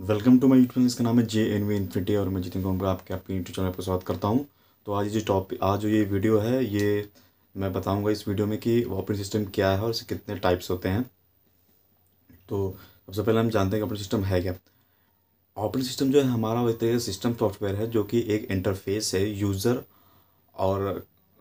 welcome to my YouTube इसका नाम है जे एन वी इन्फिटी और मैं जितिन कुमार आपके आपके यूट्यूब चैनल पर स्वागत करता हूँ तो आज जो टॉपिक आज जो ये वीडियो है ये मैं बताऊँगा इस वीडियो में कि ऑपरेटिंग सिस्टम क्या है और इसके कितने टाइप्स होते हैं तो सबसे पहले हम जानते हैं कि ऑपरेटिंग सिस्टम है क्या ऑपरेटिंग सिस्टम जो है हमारा एक है सिस्टम सॉफ्टवेयर है जो कि एक इंटरफेस है यूज़र और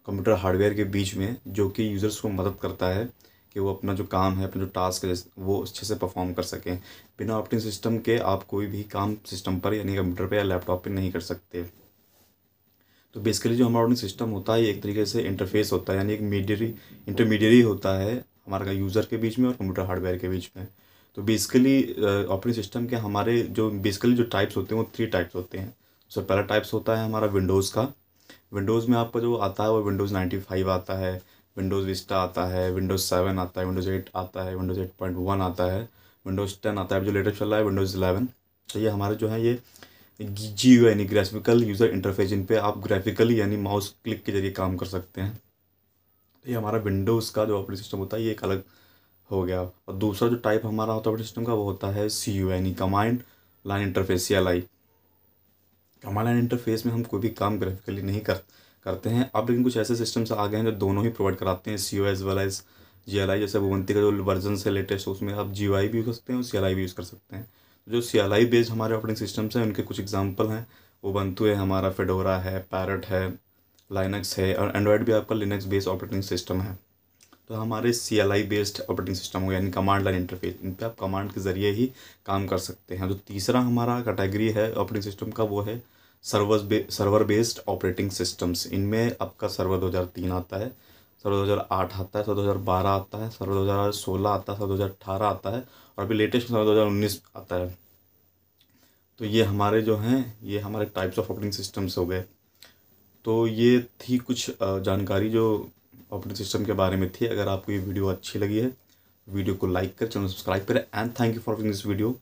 कंप्यूटर हार्डवेयर के बीच में जो कि यूज़र्स को मदद करता है कि वो अपना जो काम है अपना जो टास्क है वो अच्छे से परफॉर्म कर सकें बिना ऑपरेटिंग सिस्टम के आप कोई भी काम सिस्टम पर यानी कंप्यूटर पर या लैपटॉप पर नहीं कर सकते तो बेसिकली जो हमारा ऑपरेटिंग सिस्टम होता है एक तरीके से इंटरफेस होता है यानी एक मीडियरी इंटरमीडियरी होता है हमारा यूज़र के बीच में और कंप्यूटर हार्डवेयर के बीच में तो बेसिकली ऑपरेटिंग सिस्टम के हमारे जो बेसिकली जो टाइप्स होते हैं वो थ्री टाइप्स होते हैं सबसे तो पहला टाइप्स होता है हमारा विंडोज़ का विंडोज़ में आपका जो आता है वो विंडोज़ नाइन्टी फाइव आता है विंडोज़ विस्टा आता है विंडोज़ सेवन आता है विंडोज़ एट आता है विंडोज़ एट पॉइंट वन आता है विंडोज़ टेन आता है जो लेटेस्ट चल रहा है विंडोज़ इलेवन तो ये हमारे जो है ये जी यू यानी ग्राफिकल यूज़र इंटरफेस जिन पर आप ग्राफिकली यानी माउस क्लिक के जरिए काम कर सकते हैं तो ये हमारा विंडोज़ का जो ऑपरेटिंग सिस्टम होता है ये एक अलग हो गया और दूसरा जो टाइप हमारा होता है ऑपरेटिंग सिस्टम का वो होता है सी यू यानी command line interface C L I command line interface में हम कोई भी काम ग्राफिकली नहीं कर करते हैं अब लेकिन कुछ ऐसे सिस्टम्स आ गए हैं जो दोनों ही प्रोवाइड कराते हैं C O as well as G L I जैसे भुवंती का जो वर्जन से लेटेस्ट है उसमें आप जी आई भी यूज़ सकते हैं और सी एल आई भी यूज़ कर सकते हैं जो सी एल आई बेस्ड हमारे ऑपरेटिंग सिस्टम्स हैं उनके कुछ एग्जाम्पल हैं वो बंतु है हमारा फेडोरा है पैरट है लाइनक्स है और एंड्रॉयड भी आपका लिनक्स बेस्ड ऑपरेटिंग सिस्टम है तो हमारे C L I based operating system हो यानी कमांड लाइन इंटरफेस इन पर आप कमांड के ज़रिए ही काम कर सकते हैं जो तीसरा हमारा कैटेगरी है ऑपरेटिंग सिस्टम का वो है सर्वर बे सर्वर बेस्ड ऑपरेटिंग सिस्टम्स इनमें आपका सर्वर 2003 आता है सर्वर 2008 आता है सर्वर 2012 आता है सर्वर 2016 आता है सर्वर 2018 आता है और अभी लेटेस्ट सर्वर 2019 आता है तो ये हमारे जो हैं ये हमारे टाइप्स ऑफ ऑपरेटिंग सिस्टम्स हो गए तो ये थी कुछ जानकारी जो ऑपरेटिंग सिस्टम के बारे में थी अगर आपको ये वीडियो अच्छी लगी है वीडियो को लाइक कर चैनल सब्सक्राइब करें and thank you for watching this video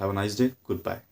have a nice day good bye